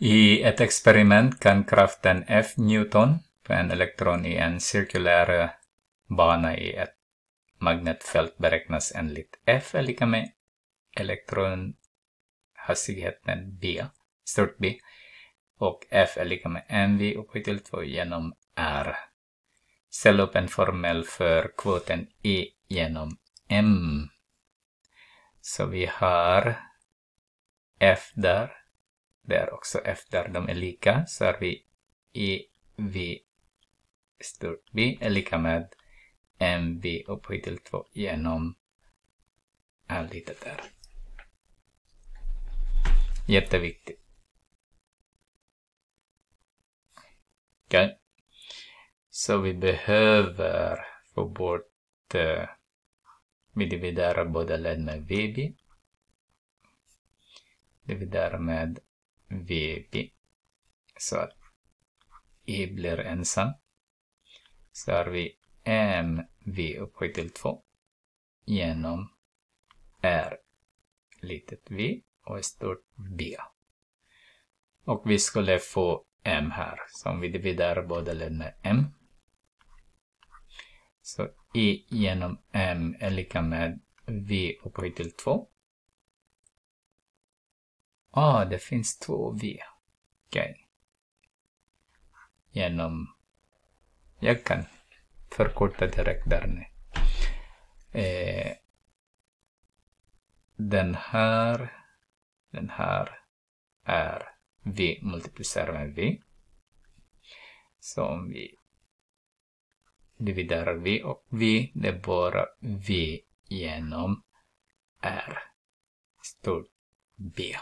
I ett experiment kan kraften F Newton på en elektron i en cirkulär eh, bana i ett magnetfält beräknas enligt F är lika med elektronhastigheten B, stort B, och F är lika med mv upphöjt till 2 genom R. Ställ upp en formel för kvoten E genom M. Så vi har F där där också efter de är lika så är vi i v stort B är lika med mb upphöjt till 2 genom allt det där. Jätteviktigt. Okej. Okay. Så vi behöver få bort, uh, vi dividerar båda led med VB. Dividerar med VB. Så E blir ensam. Så har vi MV upphöjt till 2 genom R litet v och stort B. Och vi skulle få M här, så om vi dividerar båda led med M. Så E genom M är lika med V upphöjt till 2 ah, det finns två V. Okej. Okay. Genom... Jag kan förkorta direkt där nu. Eh, den här, den här är V multiplicerar med V. Så om vi dividerar V och V, det är bara V genom R. Stort B.